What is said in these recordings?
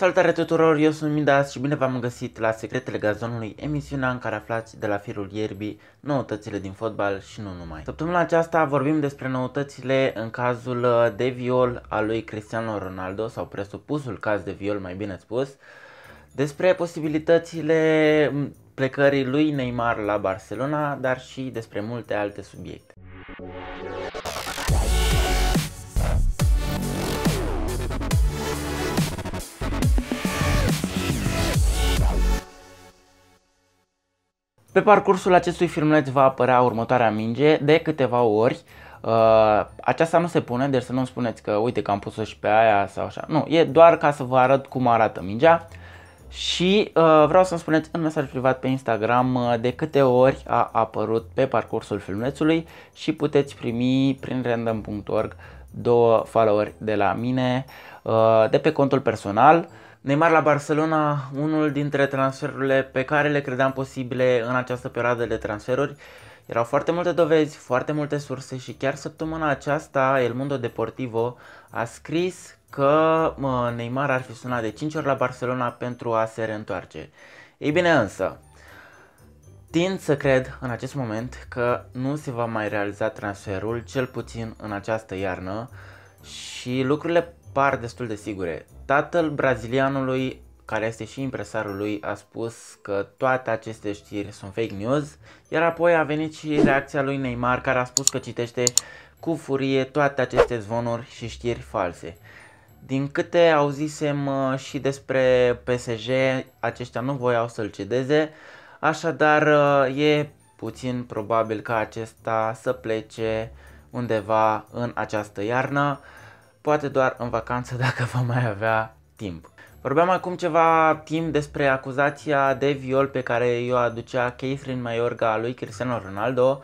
Salutare tuturor, eu sunt Midas și bine v-am găsit la Secretele Gazonului, emisiunea în care aflați de la firul ierbii noutățile din fotbal și nu numai. Săptămâna aceasta vorbim despre noutățile în cazul uh, de viol al lui Cristiano Ronaldo, sau presupusul caz de viol mai bine spus, despre posibilitățile mm, plecării lui Neymar la Barcelona, dar și despre multe alte subiecte. Pe parcursul acestui filmuleț va apărea următoarea minge de câteva ori. Uh, aceasta nu se pune, deci să nu spuneți că uite că am pus-o și pe aia sau așa. Nu, e doar ca să vă arăt cum arată mingea. Și uh, vreau să-mi spuneți în mesaj privat pe Instagram uh, de câte ori a apărut pe parcursul filmulețului și puteți primi prin random.org două followeri de la mine uh, de pe contul personal. Uh, Neymar la Barcelona, unul dintre transferurile pe care le credeam posibile în această perioadă de transferuri. Erau foarte multe dovezi, foarte multe surse și chiar săptămâna aceasta El Mundo Deportivo a scris că Neymar ar fi sunat de 5 ori la Barcelona pentru a se reîntoarce. Ei bine însă, tind să cred în acest moment că nu se va mai realiza transferul, cel puțin în această iarnă, și lucrurile par destul de sigure. Tatăl brazilianului, care este și impresarul lui, a spus că toate aceste știri sunt fake news, iar apoi a venit și reacția lui Neymar, care a spus că citește cu furie toate aceste zvonuri și știri false. Din câte auzisem uh, și despre PSG, aceștia nu voiau să-l cedeze, așadar uh, e puțin probabil ca acesta să plece undeva în această iarnă poate doar în vacanță dacă va mai avea timp. Vorbeam acum ceva timp despre acuzația de viol pe care i-o aducea Catherine Mayorga lui Cristiano Ronaldo.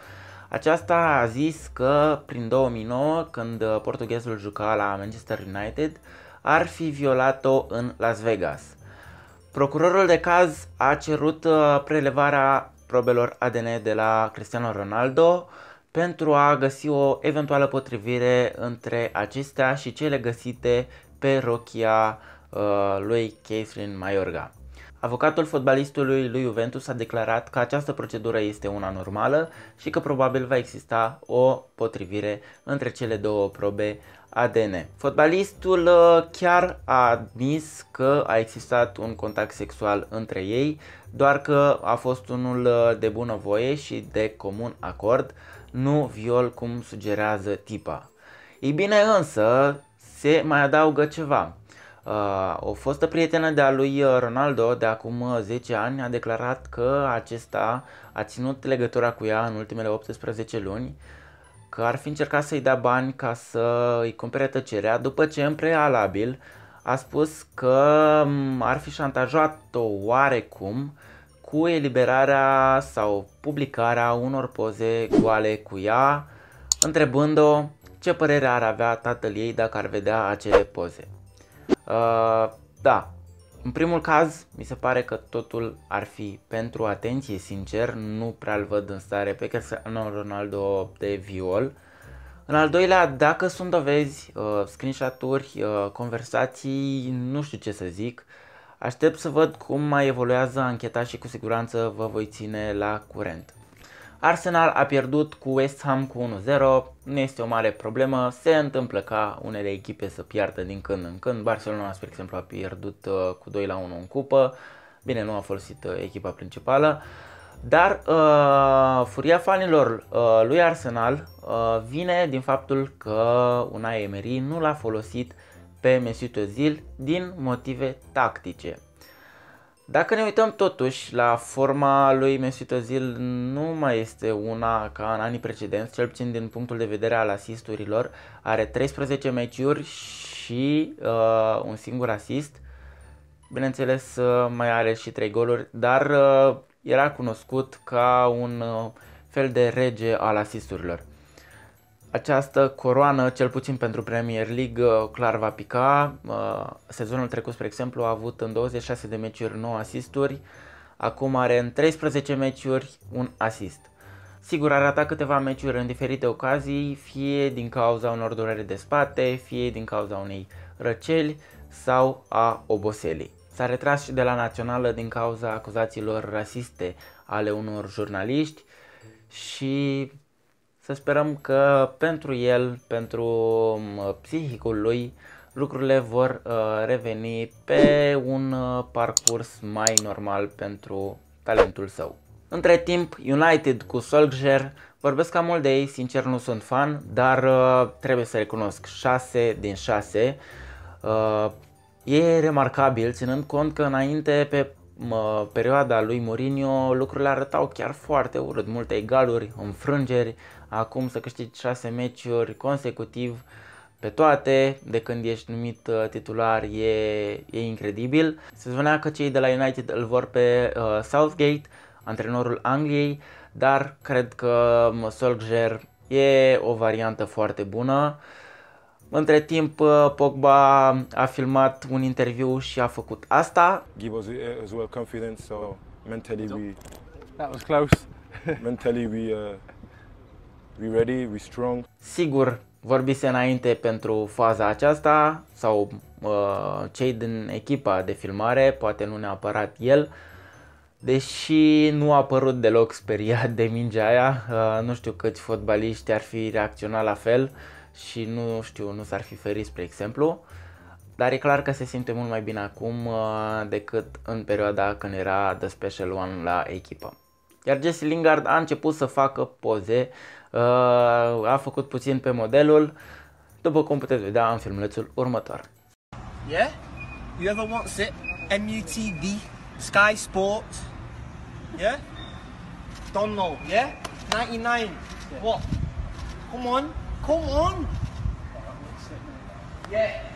Aceasta a zis că prin 2009, când portughezul juca la Manchester United, ar fi violat-o în Las Vegas. Procurorul de caz a cerut uh, prelevarea probelor ADN de la Cristiano Ronaldo, uh, pentru a găsi o eventuală potrivire între acestea și cele găsite pe rochia uh, lui Catherine Maiorga. Avocatul fotbalistului lui Juventus a declarat că această procedură este una normală și că probabil va exista o potrivire între cele două probe ADN. Fotbalistul uh, chiar a admis că a existat un contact sexual între ei, doar că a fost unul uh, de bunăvoie și de comun acord, nu viol cum sugerează tipa. Ei bine însă, se mai adaugă ceva. Uh, o fostă prietenă de-a lui Ronaldo de acum 10 ani a declarat că acesta a ținut legătura cu ea în ultimele 18 luni că ar fi încercat să-i dea bani ca să îi cumpere tăcerea, după ce în prealabil a spus că ar fi șantajat-o oarecum cu eliberarea sau publicarea unor poze goale cu ea, întrebând-o ce părere ar avea tatăl ei dacă ar vedea acele poze. Uh, da, în primul caz, mi se pare că totul ar fi pentru atenție, sincer, nu prea l văd în stare pe Cristiano Ronaldo de viol. În al doilea, dacă sunt dovezi, uh, screenshot-uri, uh, conversații, nu știu ce să zic, aștept să văd cum mai evoluează ancheta și cu siguranță vă voi ține la curent. Arsenal a pierdut cu West Ham cu 1-0, nu este o mare problemă, se întâmplă ca unele echipe să piardă din când în când, Barcelona, spre exemplu, a pierdut uh, cu 2-1 în cupă, bine, nu a folosit uh, echipa principală, dar uh, furia fanilor uh, lui Arsenal uh, vine din faptul că Unai Emery nu l-a folosit pe Mesut Özil din motive tactice. Dacă ne uităm totuși la forma lui Mesut Ozil, nu mai este una ca în anii precedenți, cel puțin din punctul de vedere al asisturilor, are 13 meciuri și uh, un singur asist. Bineînțeles uh, mai are și 3 goluri, dar uh, era cunoscut ca un uh, fel de rege al asisturilor. Această coroană, cel puțin pentru Premier League, uh, clar va pica. Uh, sezonul trecut, spre exemplu, a avut în 26 de meciuri 9 asisturi, acum are în 13 meciuri un asist. Sigur, a ratat câteva meciuri în diferite ocazii, fie din cauza unor dureri de spate, fie din cauza unei răceli sau a oboselii. S-a retras și de la națională din cauza acuzațiilor rasiste ale unor jurnaliști și să sperăm că pentru el, pentru mm, psihicul lui, lucrurile vor uh, reveni pe un uh, parcurs mai normal pentru talentul său. Între timp, United cu Solskjaer, vorbesc cam mult de ei, sincer nu sunt fan, dar uh, trebuie să recunosc 6 din 6. Uh, e remarcabil, ținând cont că înainte pe perioada lui Mourinho lucrurile arătau chiar foarte urât, multe egaluri, înfrângeri, acum să câștigi 6 meciuri consecutiv pe toate de când ești numit uh, titular e, e incredibil. Se spunea că cei de la United îl vor pe uh, Southgate, antrenorul Angliei, dar cred că um, Solskjaer e o variantă foarte bună. Între timp, uh, Pogba a filmat un interviu și a făcut asta. Give us uh, as well confidence, so mentally we... That was close. mentally we uh, We ready, we strong. Sigur, vorbise înainte pentru faza aceasta sau uh, cei din echipa de filmare, poate nu neapărat el, deși nu a apărut deloc speriat de mingea aia, uh, nu știu câți fotbaliști ar fi reacționat la fel și nu știu, nu s-ar fi ferit, spre exemplu, dar e clar că se simte mult mai bine acum uh, decât în perioada când era The Special One la echipă. Iar Jesse Lingard a început să facă poze Uh, a făcut puțin pe modelul, după cum puteți vedea în filmulețul următor. Yeah? You ever want it? MUTV, Sky Sports, yeah? Don't know, yeah? 99, what? Come on, come on! Yeah!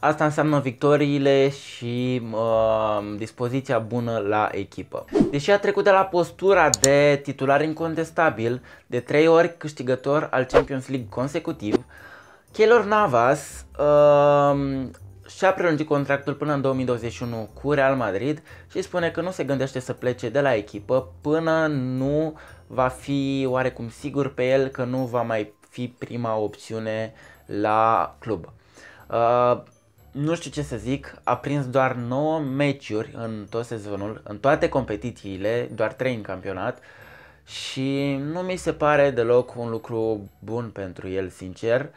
Asta înseamnă victoriile și uh, dispoziția bună la echipă. Deși a trecut de la postura de titular incontestabil, de 3 ori câștigător al Champions League consecutiv, Keylor Navas uh, și-a prelungit contractul până în 2021 cu Real Madrid și spune că nu se gândește să plece de la echipă până nu va fi oarecum sigur pe el că nu va mai fi prima opțiune la club. Uh, nu știu ce să zic, a prins doar 9 meciuri în tot sezonul, în toate competițiile, doar 3 în campionat și nu mi se pare deloc un lucru bun pentru el, sincer.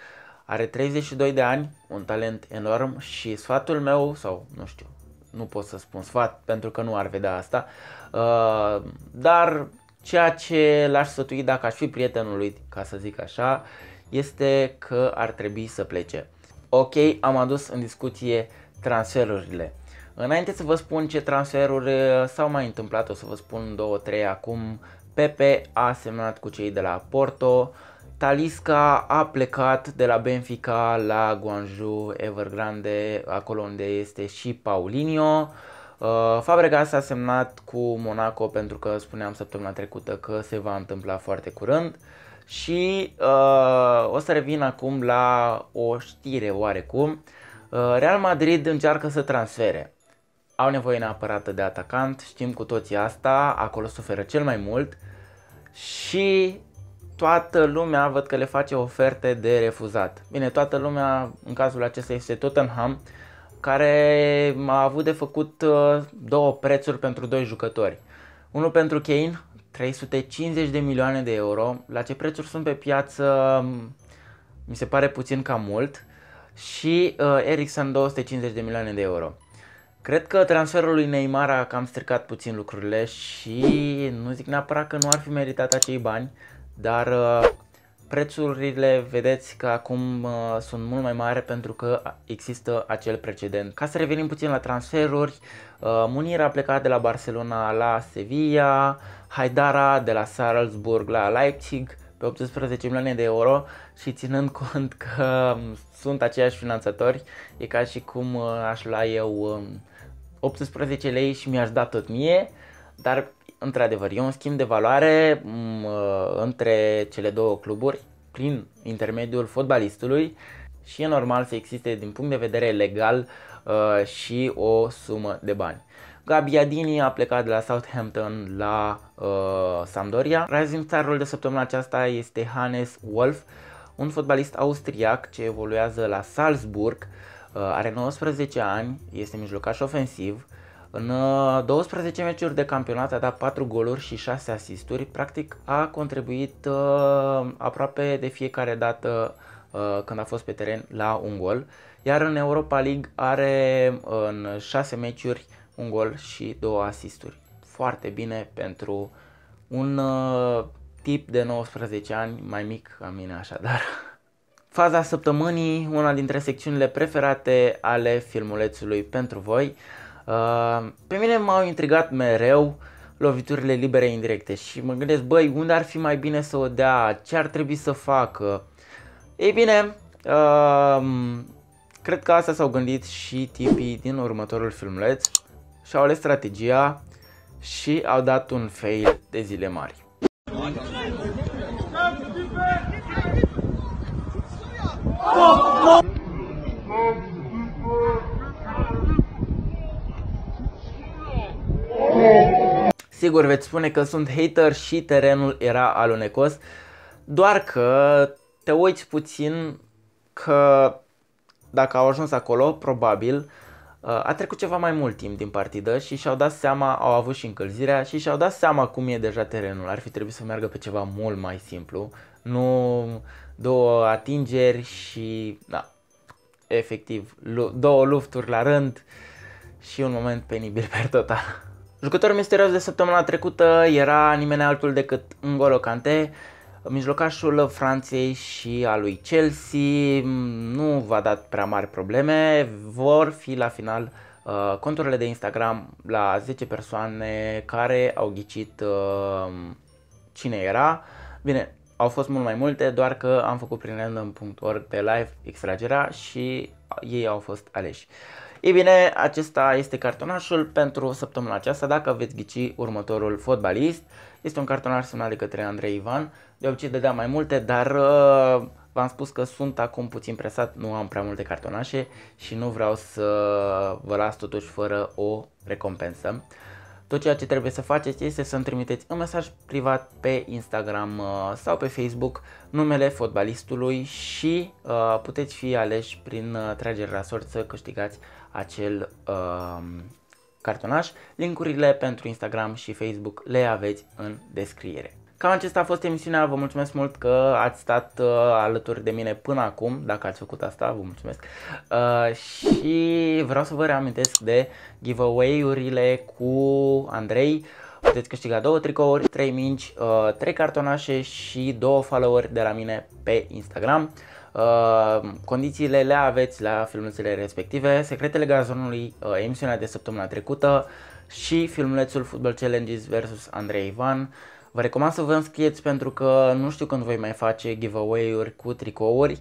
Are 32 de ani, un talent enorm și sfatul meu, sau nu știu, nu pot să spun sfat pentru că nu ar vedea asta, uh, dar ceea ce l-aș sătui dacă aș fi prietenul lui, ca să zic așa, este că ar trebui să plece. Ok, am adus în discuție transferurile. Înainte să vă spun ce transferuri uh, s-au mai întâmplat, o să vă spun 2-3 acum. Pepe a semnat cu cei de la Porto, Talisca a plecat de la Benfica la Guangzhou Evergrande, acolo unde este și Paulinho. Uh, Fabregas a semnat cu Monaco pentru că spuneam săptămâna trecută că se va întâmpla foarte curând. Și uh, o să revin acum la o știre oarecum. Uh, Real Madrid încearcă să transfere. Au nevoie neapărat de atacant, știm cu toții asta, acolo suferă cel mai mult și toată lumea văd că le face oferte de refuzat. Bine, toată lumea în cazul acesta este Tottenham, care a avut de făcut uh, două prețuri pentru doi jucători. Unul pentru Kane, 350 de milioane de euro, la ce prețuri sunt pe piață mi se pare puțin cam mult și uh, Ericsson 250 de milioane de euro. Cred că transferul lui Neymar a cam stricat puțin lucrurile și nu zic neapărat că nu ar fi meritat acei bani, dar uh, Prețurile vedeți că acum uh, sunt mult mai mari pentru că există acel precedent. Ca să revenim puțin la transferuri, uh, Munir a plecat de la Barcelona la Sevilla, Haidara de la Salzburg la Leipzig pe 18 milioane de euro și ținând cont că um, sunt aceiași finanțatori, e ca și cum uh, aș lua eu 18 um, lei și mi-aș da tot mie, dar într-adevăr, e un schimb de valoare mm, uh, între cele două cluburi prin intermediul fotbalistului și e normal să existe din punct de vedere legal uh, și o sumă de bani. Gabiadini a plecat de la Southampton la uh, Sampdoria. Rising Starul de săptămâna aceasta este Hannes Wolf, un fotbalist austriac ce evoluează la Salzburg, uh, are 19 ani, este mijlocaș ofensiv, uh, în 12 uh, meciuri de campionat a dat 4 goluri și 6 asisturi, practic a contribuit uh, aproape de fiecare dată uh, când a fost pe teren la un gol, iar în Europa League are în 6 meciuri un gol și două asisturi. Foarte bine pentru un tip de 19 ani, mai mic ca mine așadar. Faza săptămânii, una dintre secțiunile preferate ale filmulețului pentru voi. Ehm, pe mine m-au intrigat mereu loviturile libere indirecte și mă gândesc, băi, unde ar fi mai bine să o dea, ce ar trebui să facă. Ei bine, ehm, cred că asta s-au gândit și tipii din următorul filmuleț și-au ales strategia și au dat un fail de zile mari. Oh, oh. Sigur, veți spune că sunt hater și terenul era alunecos, doar că te uiți puțin că dacă au ajuns acolo, probabil uh, a trecut ceva mai mult timp din partidă și și-au dat seama, au avut și încălzirea și și-au dat seama cum e deja terenul. Ar fi trebuit să meargă pe ceva mult mai simplu, nu două atingeri și, da, efectiv, două lufturi la rând și un moment penibil per total. Jucătorul misterios de săptămâna trecută era nimeni altul decât N'Golo Kante, mijlocașul Franței și a lui Chelsea. Mm, nu v-a dat prea mari probleme, vor fi la final uh, conturile de Instagram la 10 persoane care au ghicit uh, cine era. Bine, au fost mult mai multe, doar că am făcut prin random.org pe live extragerea și ei au fost aleși. Ei bine, acesta este cartonașul pentru săptămâna aceasta, dacă veți ghici următorul fotbalist. Este un cartonaș semnat de către Andrei Ivan, de obicei dădea mai multe, dar uh, v-am spus că sunt acum puțin presat, nu am prea multe cartonașe și nu vreau să vă las totuși fără o recompensă. Tot ceea ce trebuie să faceți este să-mi trimiteți un mesaj privat pe Instagram uh, sau pe Facebook numele fotbalistului și uh, puteți fi aleși prin uh, tragere la sort să câștigați acel uh, cartonaș. Linkurile pentru Instagram și Facebook le aveți în descriere. Cam acesta a fost emisiunea, vă mulțumesc mult că ați stat uh, alături de mine până acum, dacă ați făcut asta, vă mulțumesc. Uh, și vreau să vă reamintesc de giveaway-urile cu Andrei. Puteți câștiga două tricouri, trei minci, uh, trei cartonașe și două followeri de la mine pe Instagram. Uh, condițiile le aveți la filmulețele respective, secretele gazonului, uh, emisiunea de săptămâna trecută și filmulețul Football Challenges vs Andrei Ivan. Vă recomand să vă înscrieți pentru că nu știu când voi mai face giveaway-uri cu tricouri.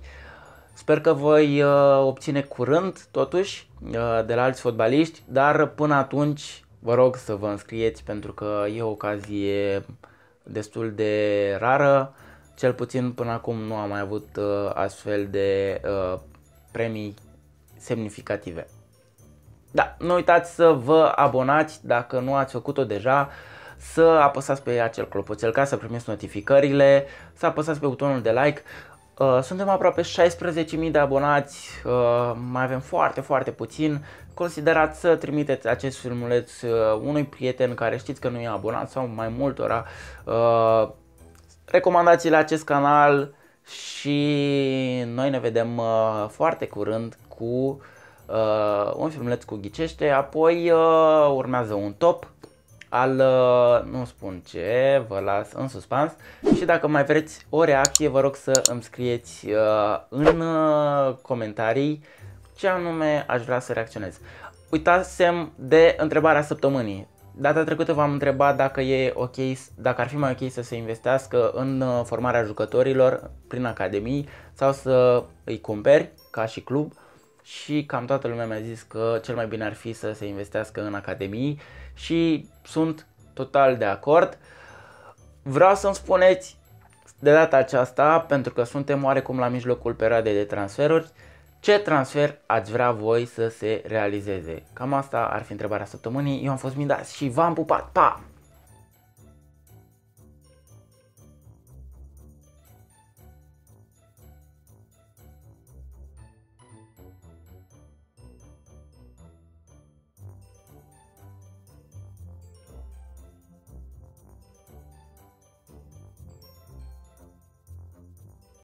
Sper că voi uh, obține curând, totuși, uh, de la alți fotbaliști, dar până atunci vă rog să vă înscrieți pentru că e o ocazie destul de rară. Cel puțin până acum nu am mai avut uh, astfel de premii semnificative. Da, nu uitați să vă abonați dacă nu ați făcut-o deja să apăsați pe acel clopoțel ca să primiți notificările, să apăsați pe butonul de like. Uh, suntem aproape 16.000 de abonați, uh, mai avem foarte, foarte puțin. Considerați să trimiteți acest filmuleț uh, unui prieten care știți că nu e abonat sau mai multora. Recomandați-le acest canal și noi ne vedem foarte curând cu un filmuleț cu ghicește, apoi urmează un top al, uh, nu spun ce, vă las în suspans și dacă mai vreți o reacție vă rog să îmi scrieți uh, în uh, comentarii ce anume aș vrea să reacționez. Uitasem de întrebarea săptămânii. Data trecută v-am întrebat dacă e ok, dacă ar fi mai ok să se investească în formarea jucătorilor prin academii sau să îi cumperi ca și club și cam toată lumea mi-a zis că cel mai bine ar fi să se investească în academii și sunt total de acord. Vreau să-mi spuneți de data aceasta, pentru că suntem oarecum la mijlocul perioadei de transferuri, ce transfer ați vrea voi să se realizeze? Cam asta ar fi întrebarea săptămânii. Eu am fost Midas și v-am pupat. Pa!